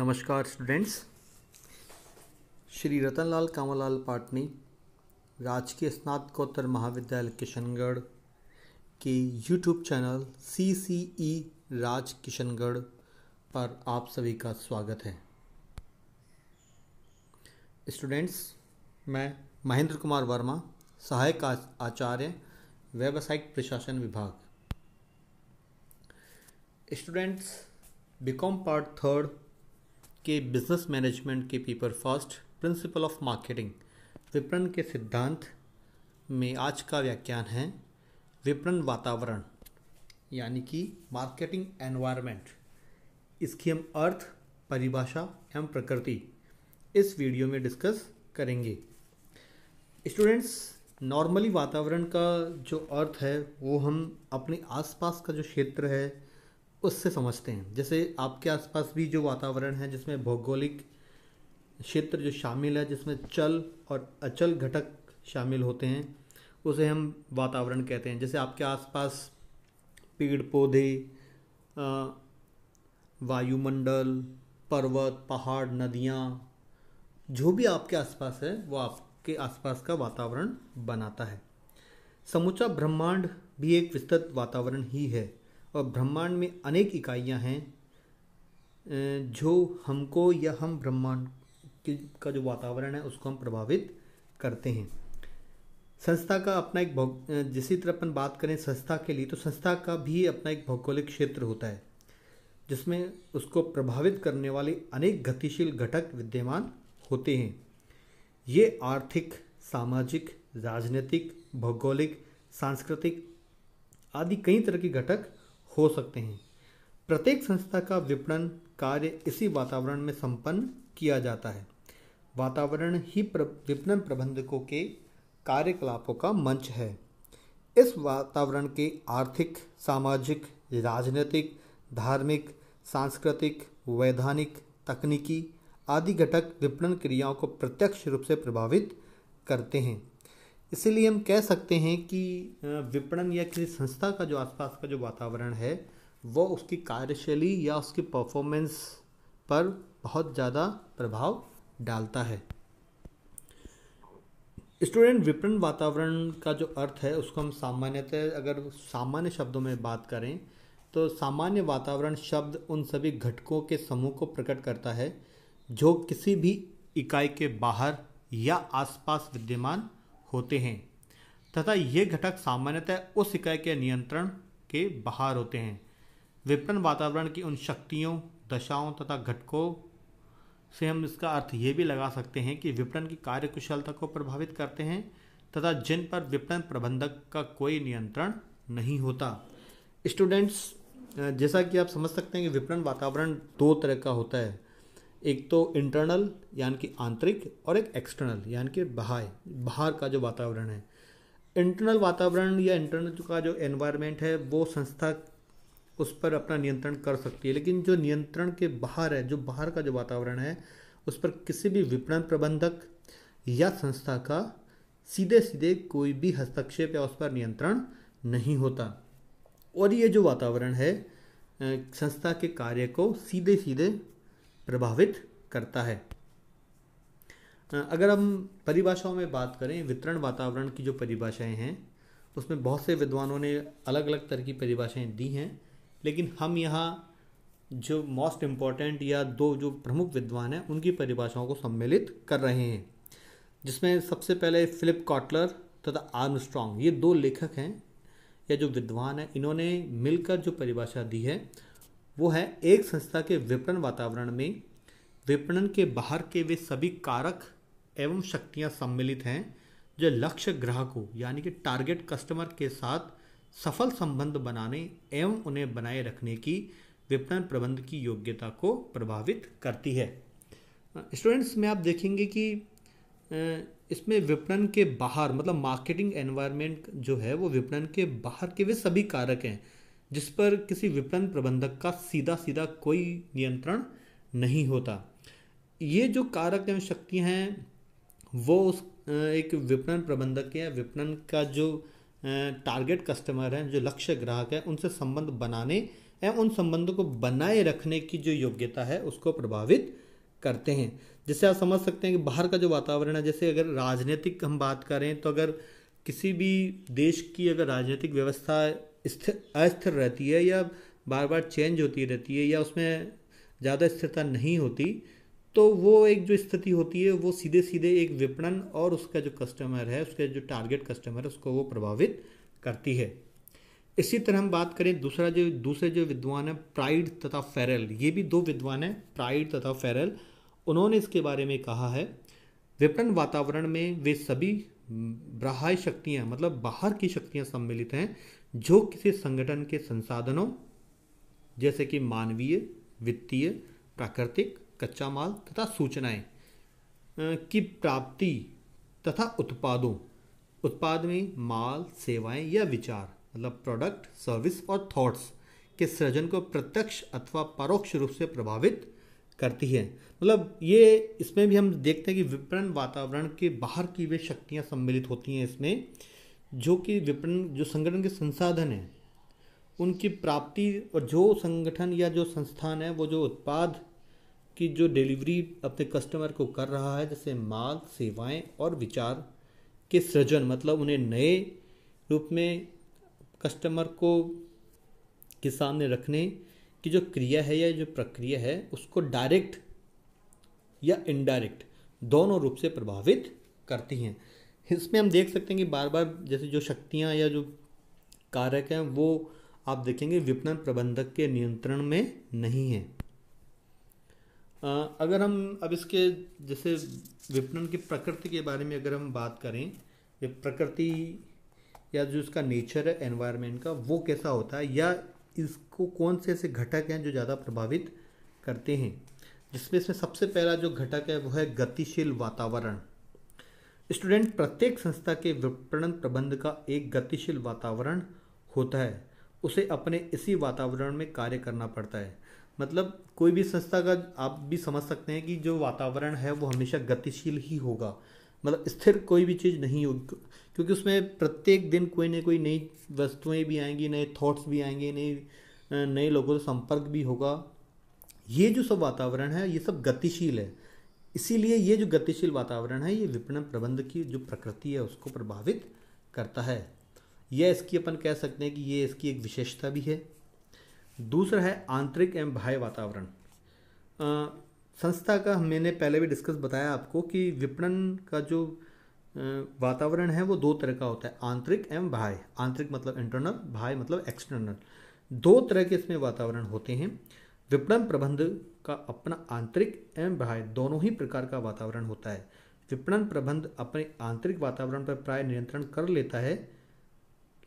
नमस्कार स्टूडेंट्स श्री रतनलाल कांवलाल पाटनी राजकीय स्नातकोत्तर महाविद्यालय किशनगढ़ के YouTube channel C C E Raj Kishangarh पर आप सभी का स्वागत है स्टूडेंट्स मैं महेंद्र कुमार वर्मा सहायक आचार्य व्यावसायिक प्रशासन विभाग स्टूडेंट्स बीकॉम पार्ट थर्ड के बिजनेस मैनेजमेंट के paper first principle of marketing विपणन के सिद्धांत में आज का व्याख्यान है विपणन वातावरण यानी कि मार्केटिंग एनवायरनमेंट इसकी हम अर्थ परिभाषा एवं प्रकृति इस वीडियो में डिस्कस करेंगे स्टूडेंट्स नॉर्मली वातावरण का जो अर्थ है वो हम अपने आसपास का जो क्षेत्र है उससे समझते हैं जैसे आपके आसपास भी जो वातावरण है जिसमें भौगोलिक क्षेत्र जो शामिल है जिसमें चल और अचल घटक शामिल होते हैं उसे हम वातावरण कहते हैं जैसे आपके आसपास पेड़ पौधे वायुमंडल पर्वत पहाड़ नदियाँ जो भी आपके आसपास है वो आपके आसपास का वातावरण बनाता है समूचा ब्रह्मांड भी एक विस्तृत वातावरण ही है और ब्रह्मांड में अनेक इकाइयाँ हैं जो हमको या हम ब्रह्मांड का जो वातावरण है उसको हम प्रभावित करते हैं संस्था का अपना एक जिसी तरह अपन बात करें संस्था के लिए तो संस्था का भी अपना एक भौगोलिक क्षेत्र होता है जिसमें उसको प्रभावित करने वाले अनेक गतिशील घटक विद्यमान होते हैं ये आर्थिक सामाजिक राजनीतिक भौगोलिक सांस्कृतिक आदि कई तरह के घटक हो सकते हैं प्रत्येक संस्था का विपणन कार्य इसी वातावरण में संपन्न किया जाता है वातावरण ही प्र, विपणन प्रबंधकों के कार्यकलापों का मंच है इस वातावरण के आर्थिक सामाजिक राजनीतिक धार्मिक सांस्कृतिक वैधानिक तकनीकी आदि घटक विपणन क्रियाओं को प्रत्यक्ष रूप से प्रभावित करते हैं इसीलिए हम कह सकते हैं कि विपणन या किसी संस्था का जो आसपास का जो वातावरण है वो उसकी कार्यशैली या उसकी परफॉर्मेंस पर बहुत ज़्यादा प्रभाव डालता है स्टूडेंट विपणन वातावरण का जो अर्थ है उसको हम सामान्यतः अगर सामान्य शब्दों में बात करें तो सामान्य वातावरण शब्द उन सभी घटकों के समूह को प्रकट करता है जो किसी भी इकाई के बाहर या आसपास विद्यमान होते हैं तथा ये घटक सामान्यतः उस इकाई के नियंत्रण के बाहर होते हैं विपणन वातावरण की उन शक्तियों दशाओं तथा घटकों से हम इसका अर्थ ये भी लगा सकते हैं कि विपणन की कार्यकुशलता को प्रभावित करते हैं तथा जिन पर विपणन प्रबंधक का कोई नियंत्रण नहीं होता स्टूडेंट्स जैसा कि आप समझ सकते हैं कि विपणन वातावरण दो तरह का होता है एक तो इंटरनल यानी कि आंतरिक और एक एक्सटर्नल यानी कि बाहर बाहर का जो वातावरण है इंटरनल वातावरण या इंटरनल का जो एनवायरनमेंट है वो संस्था उस पर अपना नियंत्रण कर सकती है लेकिन जो नियंत्रण के बाहर है जो बाहर का जो वातावरण है उस पर किसी भी विपणन प्रबंधक या संस्था का सीधे सीधे कोई भी हस्तक्षेप या उस पर नियंत्रण नहीं होता और ये जो वातावरण है संस्था के कार्य को सीधे सीधे प्रभावित करता है अगर हम परिभाषाओं में बात करें वितरण वातावरण की जो परिभाषाएं हैं उसमें बहुत से विद्वानों ने अलग अलग तरह की परिभाषाएं दी हैं लेकिन हम यहाँ जो मोस्ट इम्पॉर्टेंट या दो जो प्रमुख विद्वान हैं उनकी परिभाषाओं को सम्मिलित कर रहे हैं जिसमें सबसे पहले फिलिप कॉटलर तथा आर्मस्ट्रॉन्ग ये दो लेखक हैं या जो विद्वान हैं इन्होंने मिलकर जो परिभाषा दी है वो है एक संस्था के विपणन वातावरण में विपणन के बाहर के वे सभी कारक एवं शक्तियाँ सम्मिलित हैं जो लक्ष्य ग्राहकों यानी कि टारगेट कस्टमर के साथ सफल संबंध बनाने एवं उन्हें बनाए रखने की विपणन प्रबंध की योग्यता को प्रभावित करती है स्टूडेंट्स में आप देखेंगे कि इसमें विपणन के बाहर मतलब मार्केटिंग एनवायरनमेंट जो है वो विपणन के बाहर के वे सभी कारक हैं जिस पर किसी विपणन प्रबंधक का सीधा सीधा कोई नियंत्रण नहीं होता ये जो कारक एवं शक्तियाँ हैं वो उस एक विपणन प्रबंधक या विपणन का जो टारगेट कस्टमर हैं जो लक्ष्य ग्राहक है उनसे संबंध बनाने एवं उन संबंधों को बनाए रखने की जो योग्यता है उसको प्रभावित करते हैं जिससे आप समझ सकते हैं कि बाहर का जो वातावरण है जैसे अगर राजनीतिक हम बात करें तो अगर किसी भी देश की अगर राजनीतिक व्यवस्था स्थिर अस्थिर रहती है या बार बार चेंज होती रहती है या उसमें ज़्यादा स्थिरता नहीं होती तो वो एक जो स्थिति होती है वो सीधे सीधे एक विपणन और उसका जो कस्टमर है उसका जो टारगेट कस्टमर है उसको वो प्रभावित करती है इसी तरह हम बात करें दूसरा जो दूसरे जो विद्वान है प्राइड तथा फेरल ये भी दो विद्वान हैं प्राइड तथा फेरल उन्होंने इसके बारे में कहा है विपणन वातावरण में वे सभी बाह्य शक्तियाँ मतलब बाहर की शक्तियाँ सम्मिलित हैं जो किसी संगठन के संसाधनों जैसे कि मानवीय वित्तीय प्राकृतिक कच्चा माल तथा सूचनाएं की प्राप्ति तथा उत्पादों उत्पाद में माल सेवाएं या विचार मतलब प्रोडक्ट सर्विस और थॉट्स के सृजन को प्रत्यक्ष अथवा परोक्ष रूप से प्रभावित करती है मतलब ये इसमें भी हम देखते हैं कि विपणन वातावरण के बाहर की वे शक्तियाँ सम्मिलित होती हैं इसमें जो कि विपणन जो संगठन के संसाधन हैं उनकी प्राप्ति और जो संगठन या जो संस्थान है वो जो उत्पाद की जो डिलीवरी अपने कस्टमर को कर रहा है जैसे मांग सेवाएं और विचार के सृजन मतलब उन्हें नए रूप में कस्टमर को के सामने रखने की जो क्रिया है या जो प्रक्रिया है उसको डायरेक्ट या इनडायरेक्ट दोनों रूप से प्रभावित करती हैं इसमें हम देख सकते हैं कि बार बार जैसे जो शक्तियाँ या जो कारक हैं वो आप देखेंगे विपणन प्रबंधक के नियंत्रण में नहीं है अगर हम अब इसके जैसे विपणन की प्रकृति के बारे में अगर हम बात करें ये प्रकृति या जो इसका नेचर है एनवायरनमेंट का वो कैसा होता है या इसको कौन से ऐसे घटक हैं जो ज़्यादा प्रभावित करते हैं जिसमें इसमें सबसे पहला जो घटक है वो है गतिशील वातावरण स्टूडेंट प्रत्येक संस्था के विपणन प्रबंध का एक गतिशील वातावरण होता है उसे अपने इसी वातावरण में कार्य करना पड़ता है मतलब कोई भी संस्था का आप भी समझ सकते हैं कि जो वातावरण है वो हमेशा गतिशील ही होगा मतलब स्थिर कोई भी चीज़ नहीं होगी क्योंकि उसमें प्रत्येक दिन कोई ना कोई नई वस्तुएं भी आएंगी नए थॉट्स भी आएंगे नए नए लोगों से संपर्क भी होगा ये जो सब वातावरण है ये सब गतिशील है इसीलिए ये जो गतिशील वातावरण है ये विपणन प्रबंध की जो प्रकृति है उसको प्रभावित करता है यह इसकी अपन कह सकते हैं कि ये इसकी एक विशेषता भी है दूसरा है आंतरिक एवं बाह्य वातावरण संस्था का मैंने पहले भी डिस्कस बताया आपको कि विपणन का जो वातावरण है वो दो तरह का होता है आंतरिक एवं बाह्य आंतरिक मतलब इंटरनल बाह्य मतलब एक्सटर्नल दो तरह के इसमें वातावरण होते हैं विपणन प्रबंध का अपना आंतरिक एवं बाह्य दोनों ही प्रकार का वातावरण होता है विपणन प्रबंध अपने आंतरिक वातावरण पर प्राय नियंत्रण कर लेता है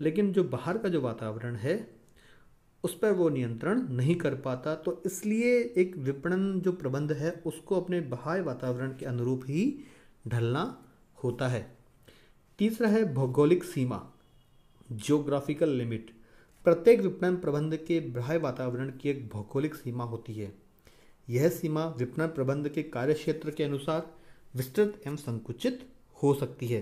लेकिन जो बाहर का जो वातावरण है उस पर वो नियंत्रण नहीं कर पाता तो इसलिए एक विपणन जो प्रबंध है उसको अपने बाह्य वातावरण के अनुरूप ही ढलना होता है तीसरा है भौगोलिक सीमा जियोग्राफिकल लिमिट प्रत्येक विपणन प्रबंध के बाह्य वातावरण की एक भौगोलिक सीमा होती है यह सीमा विपणन प्रबंध के कार्यक्षेत्र के अनुसार विस्तृत एवं संकुचित हो सकती है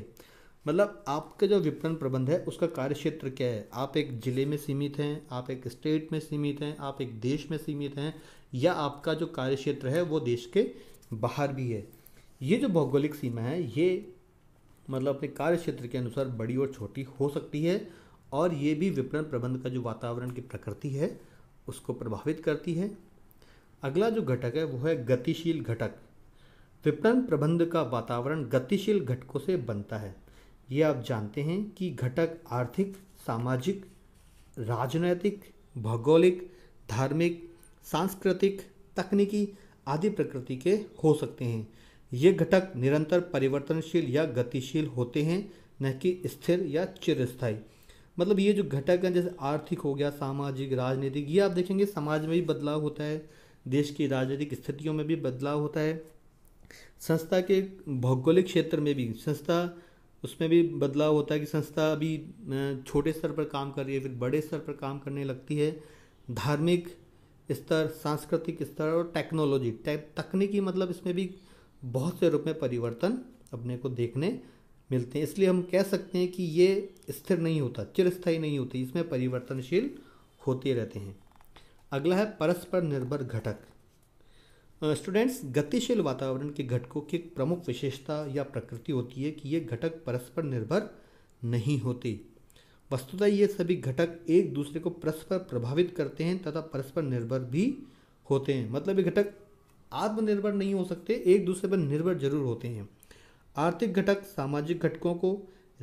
मतलब आपका जो विपणन प्रबंध है उसका कार्यक्षेत्र क्या है आप एक ज़िले में सीमित हैं आप एक स्टेट में सीमित हैं आप एक देश में सीमित हैं या आपका जो कार्यक्षेत्र है वो देश के बाहर भी है ये जो भौगोलिक सीमा है ये मतलब अपने कार्य क्षेत्र के अनुसार बड़ी और छोटी हो सकती है और ये भी विपणन प्रबंध का जो वातावरण की प्रकृति है उसको प्रभावित करती है अगला जो घटक है वो है गतिशील घटक विपणन प्रबंध का वातावरण गतिशील घटकों से बनता है ये आप जानते हैं कि घटक आर्थिक सामाजिक राजनैतिक भौगोलिक धार्मिक सांस्कृतिक तकनीकी आदि प्रकृति के हो सकते हैं ये घटक निरंतर परिवर्तनशील या गतिशील होते हैं न कि स्थिर या चिरस्थायी मतलब ये जो घटक हैं जैसे आर्थिक हो गया सामाजिक राजनीतिक ये आप देखेंगे समाज में भी बदलाव होता है देश की राजनीतिक स्थितियों में भी बदलाव होता है संस्था के भौगोलिक क्षेत्र में भी संस्था उसमें भी बदलाव होता है कि संस्था अभी छोटे स्तर पर काम कर रही है फिर बड़े स्तर पर काम करने लगती है धार्मिक स्तर सांस्कृतिक स्तर और टेक्नोलॉजी तकनीकी मतलब इसमें भी बहुत से रूप में परिवर्तन अपने को देखने मिलते हैं इसलिए हम कह सकते हैं कि ये स्थिर नहीं होता चिरस्थायी नहीं होती इसमें परिवर्तनशील होते रहते हैं अगला है परस्पर निर्भर घटक स्टूडेंट्स गतिशील वातावरण के घटकों की एक प्रमुख विशेषता या प्रकृति होती है कि ये घटक परस्पर निर्भर नहीं होते वस्तुतः ये सभी घटक एक दूसरे को परस्पर प्रभावित करते हैं तथा परस्पर निर्भर भी होते हैं मतलब ये घटक आत्मनिर्भर नहीं हो सकते एक दूसरे पर निर्भर जरूर होते हैं आर्थिक घटक सामाजिक घटकों को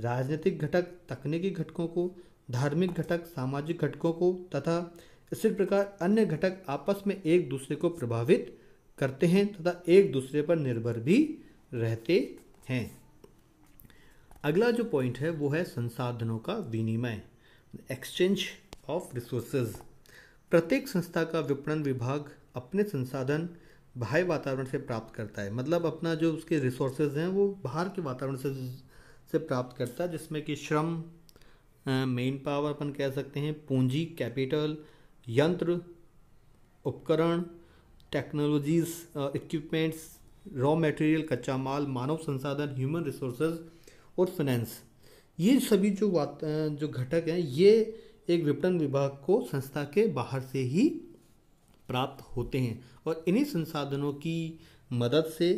राजनीतिक घटक तकनीकी घटकों को धार्मिक घटक सामाजिक घटकों को तथा इसी प्रकार अन्य घटक आपस में एक दूसरे को प्रभावित करते हैं तथा एक दूसरे पर निर्भर भी रहते हैं अगला जो पॉइंट है वो है संसाधनों का विनिमय एक्सचेंज ऑफ रिसोर्सेज प्रत्येक संस्था का विपणन विभाग अपने संसाधन बाह्य वातावरण से प्राप्त करता है मतलब अपना जो उसके रिसोर्सेज हैं वो बाहर के वातावरण से से प्राप्त करता है जिसमें कि श्रम मेन पावर अपन कह सकते हैं पूंजी कैपिटल यंत्र उपकरण टेक्नोलॉजीज इक्विपमेंट्स रॉ मटेरियल कच्चा माल मानव संसाधन ह्यूमन रिसोर्सेज और फाइनेंस ये सभी जो बात uh, जो घटक हैं ये एक विपणन विभाग को संस्था के बाहर से ही प्राप्त होते हैं और इन्हीं संसाधनों की मदद से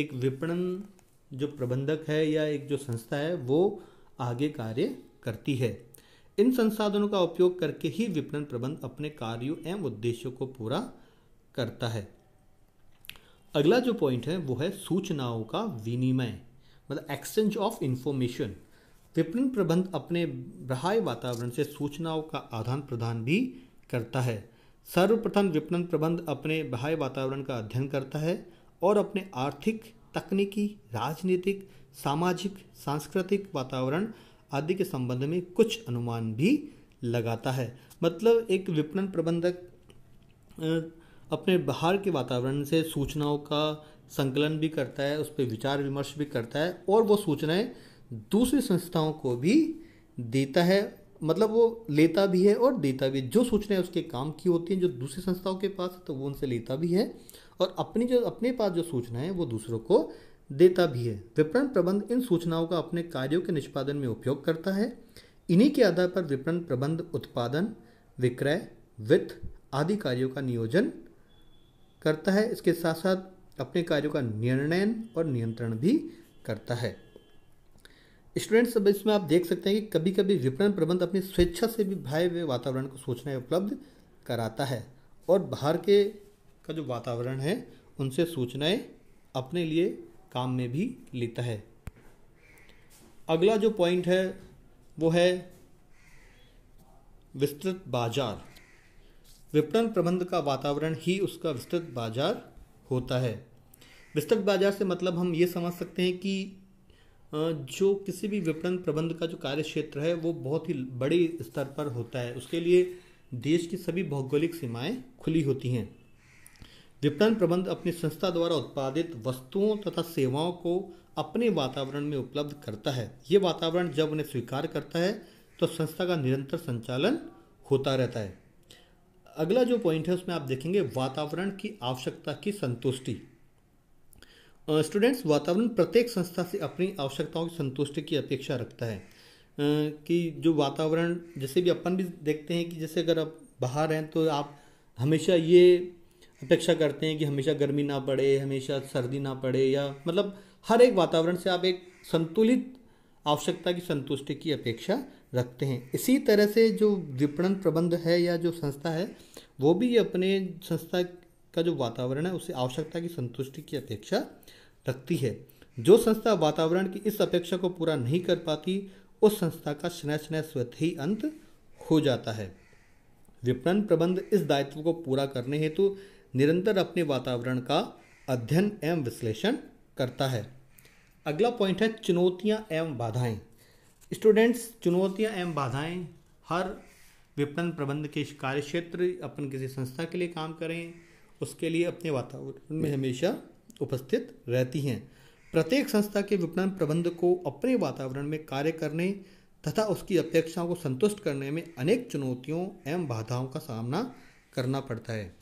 एक विपणन जो प्रबंधक है या एक जो संस्था है वो आगे कार्य करती है इन संसाधनों का उपयोग करके ही विपणन प्रबंध अपने कार्यों एवं उद्देश्यों को पूरा करता है अगला जो पॉइंट है वो है सूचनाओं का विनिमय मतलब एक्सचेंज ऑफ इंफॉर्मेशन विपणन प्रबंध अपने बहाय वातावरण से सूचनाओं का आदान प्रदान भी करता है सर्वप्रथम विपणन प्रबंध अपने बहाय वातावरण का अध्ययन करता है और अपने आर्थिक तकनीकी राजनीतिक सामाजिक सांस्कृतिक वातावरण आदि के संबंध में कुछ अनुमान भी लगाता है मतलब एक विपणन प्रबंधक अपने बाहर के वातावरण से सूचनाओं का संकलन भी करता है उस पर विचार विमर्श भी करता है और वो सूचनाएं दूसरी संस्थाओं को भी देता है मतलब वो लेता भी है और देता भी है जो सूचनाएं उसके काम की होती हैं जो दूसरी संस्थाओं के पास है तो वो उनसे लेता भी है और अपनी जो अपने पास जो सूचना है वो दूसरों को देता भी है विपणन प्रबंध इन सूचनाओं का अपने कार्यों के निष्पादन में उपयोग करता है इन्हीं के आधार पर विपणन प्रबंध उत्पादन विक्रय वित्त आदि कार्यों का नियोजन करता है इसके साथ साथ अपने कार्यों का निर्णयन और नियंत्रण भी करता है स्टूडेंट्स अब इसमें आप देख सकते हैं कि कभी कभी विपणन प्रबंध अपनी स्वेच्छा से भी भाई हुए वातावरण को सूचनाएं उपलब्ध कराता है और बाहर के का जो वातावरण है उनसे सूचनाएं अपने लिए काम में भी लेता है अगला जो पॉइंट है वो है विस्तृत बाजार विपणन प्रबंध का वातावरण ही उसका विस्तृत बाजार होता है विस्तृत बाजार से मतलब हम ये समझ सकते हैं कि जो किसी भी विपणन प्रबंध का जो कार्य क्षेत्र है वो बहुत ही बड़े स्तर पर होता है उसके लिए देश की सभी भौगोलिक सीमाएं खुली होती हैं विपणन प्रबंध अपनी संस्था द्वारा उत्पादित वस्तुओं तथा सेवाओं को अपने वातावरण में उपलब्ध करता है ये वातावरण जब उन्हें स्वीकार करता है तो संस्था का निरंतर संचालन होता रहता है अगला जो पॉइंट है उसमें आप देखेंगे वातावरण की आवश्यकता की संतुष्टि स्टूडेंट्स वातावरण प्रत्येक संस्था से अपनी आवश्यकताओं की संतुष्टि की अपेक्षा रखता है कि जो वातावरण जैसे भी अपन भी देखते हैं कि जैसे अगर आप बाहर हैं तो आप हमेशा ये अपेक्षा करते हैं कि हमेशा गर्मी ना पड़े हमेशा सर्दी ना पड़े या मतलब हर एक वातावरण से आप एक संतुलित आवश्यकता की संतुष्टि की अपेक्षा रखते हैं इसी तरह से जो विपणन प्रबंध है या जो संस्था है वो भी अपने संस्था का जो वातावरण है उसे आवश्यकता की संतुष्टि की अपेक्षा रखती है जो संस्था वातावरण की इस अपेक्षा को पूरा नहीं कर पाती उस संस्था का स्नेह स्नेह स्वत ही अंत हो जाता है विपणन प्रबंध इस दायित्व को पूरा करने हेतु निरंतर अपने वातावरण का अध्ययन एवं विश्लेषण करता है अगला पॉइंट है चुनौतियाँ एवं बाधाएं स्टूडेंट्स चुनौतियाँ एवं बाधाएं हर विपणन प्रबंध के कार्य क्षेत्र अपन किसी संस्था के लिए काम करें उसके लिए अपने वातावरण में हमेशा उपस्थित रहती हैं प्रत्येक संस्था के विपणन प्रबंध को अपने वातावरण में कार्य करने तथा उसकी अपेक्षाओं को संतुष्ट करने में अनेक चुनौतियों एवं बाधाओं का सामना करना पड़ता है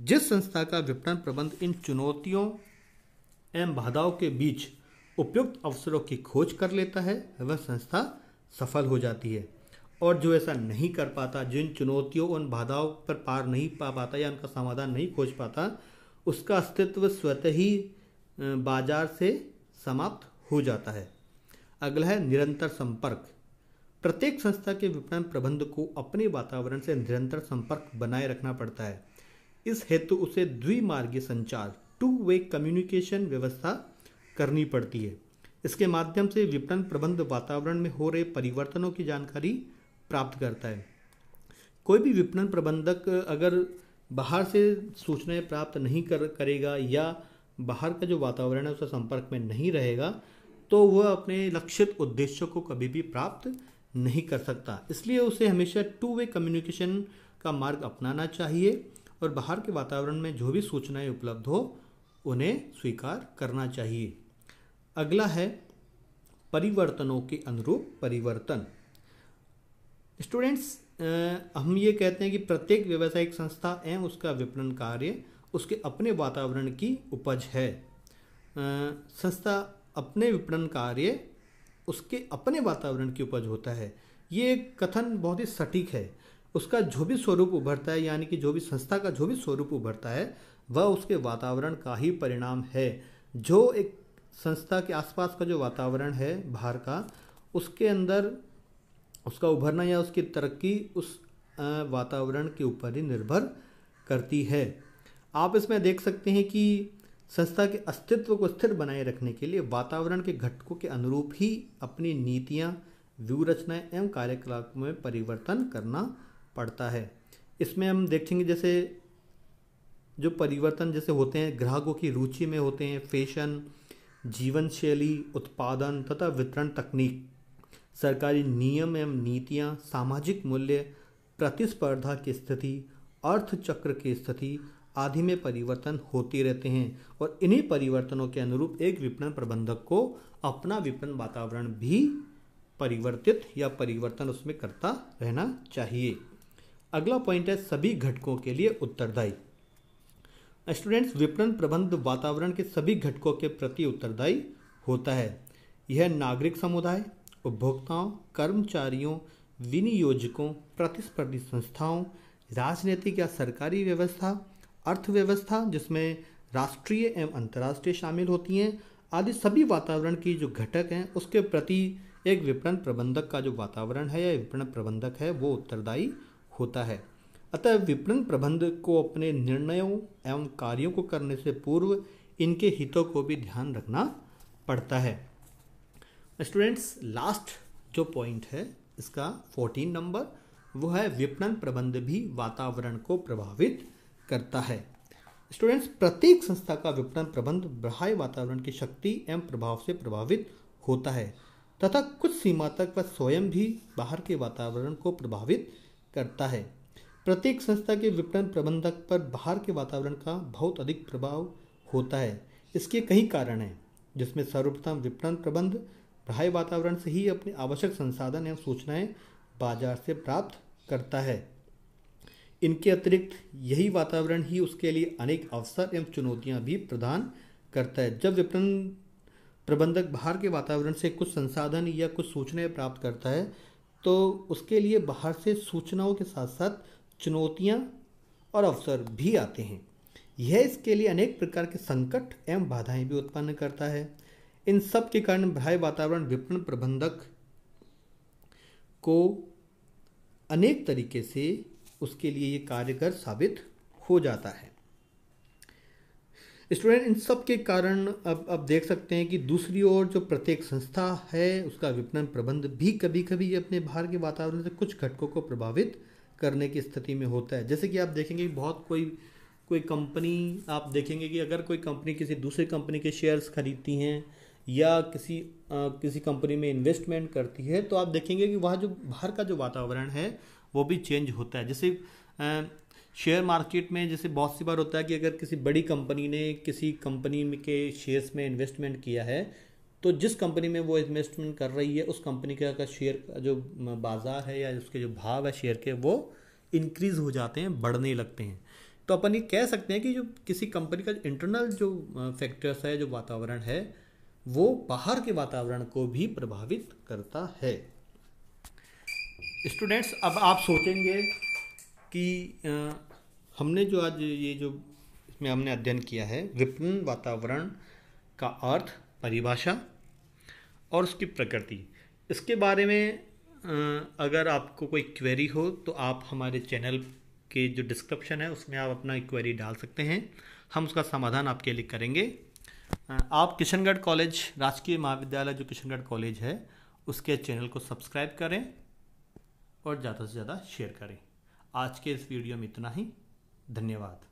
जिस संस्था का विपणन प्रबंध इन चुनौतियों एवं बाधाओं के बीच उपयुक्त अवसरों की खोज कर लेता है वह संस्था सफल हो जाती है और जो ऐसा नहीं कर पाता जिन चुनौतियों उन बाधाओं पर पार नहीं पा पाता या उनका समाधान नहीं खोज पाता उसका अस्तित्व स्वतः ही बाजार से समाप्त हो जाता है अगला है निरंतर संपर्क प्रत्येक संस्था के विपणन प्रबंध को अपने वातावरण से निरंतर संपर्क बनाए रखना पड़ता है इस हेतु उसे द्विमार्गीय संचार टू वे कम्युनिकेशन व्यवस्था करनी पड़ती है इसके माध्यम से विपणन प्रबंध वातावरण में हो रहे परिवर्तनों की जानकारी प्राप्त करता है कोई भी विपणन प्रबंधक अगर बाहर से सूचनाएं प्राप्त नहीं कर करेगा या बाहर का जो वातावरण है उसका संपर्क में नहीं रहेगा तो वह अपने लक्षित उद्देश्यों को कभी भी प्राप्त नहीं कर सकता इसलिए उसे हमेशा टू वे कम्युनिकेशन का मार्ग अपनाना चाहिए और बाहर के वातावरण में जो भी सूचनाएं उपलब्ध हो उन्हें स्वीकार करना चाहिए अगला है परिवर्तनों के अनुरूप परिवर्तन स्टूडेंट्स हम ये कहते हैं कि प्रत्येक व्यावसायिक संस्था एवं उसका विपणन कार्य उसके अपने वातावरण की उपज है संस्था अपने विपणन कार्य उसके अपने वातावरण की उपज होता है ये कथन बहुत ही सटीक है उसका जो भी स्वरूप उभरता है यानी कि जो भी संस्था का जो भी स्वरूप उभरता है वह उसके वातावरण का ही परिणाम है जो एक संस्था के आसपास का जो वातावरण है बाहर का उसके अंदर उसका उभरना या उसकी तरक्की उस वातावरण के ऊपर ही निर्भर करती है आप इसमें देख सकते हैं कि संस्था के अस्तित्व को स्थिर बनाए रखने के लिए वातावरण के घटकों के अनुरूप ही अपनी नीतियाँ व्यूरचनाएँ एवं कार्यकलाप में परिवर्तन करना पड़ता है इसमें हम देखेंगे जैसे जो परिवर्तन जैसे होते हैं ग्राहकों की रुचि में होते हैं फैशन जीवन शैली उत्पादन तथा वितरण तकनीक सरकारी नियम एवं नीतियाँ सामाजिक मूल्य प्रतिस्पर्धा की स्थिति अर्थचक्र की स्थिति आदि में परिवर्तन होते रहते हैं और इन्हीं परिवर्तनों के अनुरूप एक विपणन प्रबंधक को अपना विपणन वातावरण भी परिवर्तित या परिवर्तन उसमें करता रहना चाहिए अगला पॉइंट है सभी घटकों के लिए उत्तरदायी स्टूडेंट्स विपणन प्रबंध वातावरण के सभी घटकों के प्रति उत्तरदायी होता है यह नागरिक समुदाय उपभोक्ताओं कर्मचारियों विनियोजकों प्रतिस्पर्धी संस्थाओं राजनीतिक या सरकारी व्यवस्था अर्थव्यवस्था जिसमें राष्ट्रीय एवं अंतर्राष्ट्रीय शामिल होती हैं आदि सभी वातावरण की जो घटक हैं उसके प्रति एक विपणन प्रबंधक का जो वातावरण है या विपणन प्रबंधक है वो उत्तरदायी होता है अतः विपणन प्रबंध को अपने निर्णयों एवं कार्यों को करने से पूर्व इनके हितों को भी ध्यान रखना पड़ता है स्टूडेंट्स लास्ट जो पॉइंट है इसका फोर्टीन नंबर वो है विपणन प्रबंध भी वातावरण को प्रभावित करता है स्टूडेंट्स प्रत्येक संस्था का विपणन प्रबंध बाह्य वातावरण की शक्ति एवं प्रभाव से प्रभावित होता है तथा कुछ सीमा तक वह स्वयं भी बाहर के वातावरण को प्रभावित करता है प्रत्येक संस्था के विपणन प्रबंधक पर बाहर के वातावरण का बहुत अधिक प्रभाव होता है इसके कई कारण हैं जिसमें सर्वप्रथम विपणन प्रबंध बाह्य वातावरण से ही अपने आवश्यक संसाधन एवं सूचनाएं बाजार से प्राप्त करता है इनके अतिरिक्त यही वातावरण ही उसके लिए अनेक अवसर एवं चुनौतियां भी प्रदान करता है जब विपणन प्रबंधक बाहर के वातावरण से कुछ संसाधन या कुछ सूचनाएं प्राप्त करता है तो उसके लिए बाहर से सूचनाओं के साथ साथ चुनौतियाँ और अवसर भी आते हैं यह इसके लिए अनेक प्रकार के संकट एवं बाधाएं भी उत्पन्न करता है इन सब के कारण भय वातावरण विपणन प्रबंधक को अनेक तरीके से उसके लिए ये कार्यगर साबित हो जाता है स्टूडेंट इन सब के कारण अब अब देख सकते हैं कि दूसरी ओर जो प्रत्येक संस्था है उसका विपणन प्रबंध भी कभी कभी अपने बाहर के वातावरण से कुछ घटकों को प्रभावित करने की स्थिति में होता है जैसे कि आप देखेंगे बहुत कोई कोई कंपनी आप देखेंगे कि अगर कोई कंपनी किसी दूसरी कंपनी के शेयर्स खरीदती हैं या किसी आ, किसी कंपनी में इन्वेस्टमेंट करती है तो आप देखेंगे कि वहाँ जो बाहर का जो वातावरण है वो भी चेंज होता है जैसे शेयर मार्केट में जैसे बहुत सी बार होता है कि अगर किसी बड़ी कंपनी ने किसी कंपनी के शेयर्स में इन्वेस्टमेंट किया है तो जिस कंपनी में वो इन्वेस्टमेंट कर रही है उस कंपनी का अगर शेयर का जो बाज़ार है या उसके जो भाव है शेयर के वो इंक्रीज़ हो जाते हैं बढ़ने लगते हैं तो अपन ये कह सकते हैं कि जो किसी कंपनी का इंटरनल जो फैक्टर्स है जो वातावरण है वो बाहर के वातावरण को भी प्रभावित करता है स्टूडेंट्स अब आप सोचेंगे कि हमने जो आज ये जो इसमें हमने अध्ययन किया है विपणन वातावरण का अर्थ परिभाषा और उसकी प्रकृति इसके बारे में अगर आपको कोई क्वेरी हो तो आप हमारे चैनल के जो डिस्क्रिप्शन है उसमें आप अपना क्वेरी डाल सकते हैं हम उसका समाधान आपके लिए करेंगे आप किशनगढ़ कॉलेज राजकीय महाविद्यालय जो किशनगढ़ कॉलेज है उसके चैनल को सब्सक्राइब करें और ज़्यादा से ज़्यादा शेयर करें आज के इस वीडियो में इतना ही धन्यवाद